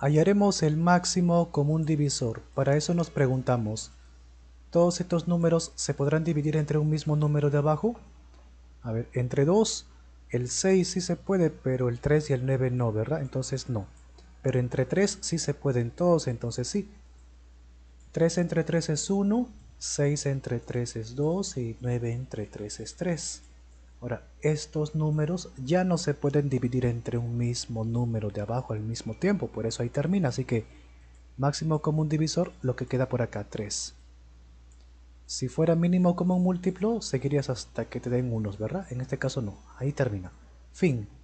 hallaremos el máximo común divisor. Para eso nos preguntamos, ¿todos estos números se podrán dividir entre un mismo número de abajo? A ver, entre 2, el 6 sí se puede, pero el 3 y el 9 no, ¿verdad? Entonces no. Pero entre 3 sí se pueden todos, entonces sí. 3 entre 3 es 1, 6 entre 3 es 2 y 9 entre 3 es 3. Ahora, estos números ya no se pueden dividir entre un mismo número de abajo al mismo tiempo, por eso ahí termina, así que máximo común divisor, lo que queda por acá, 3. Si fuera mínimo común múltiplo, seguirías hasta que te den unos, ¿verdad? En este caso no, ahí termina. Fin.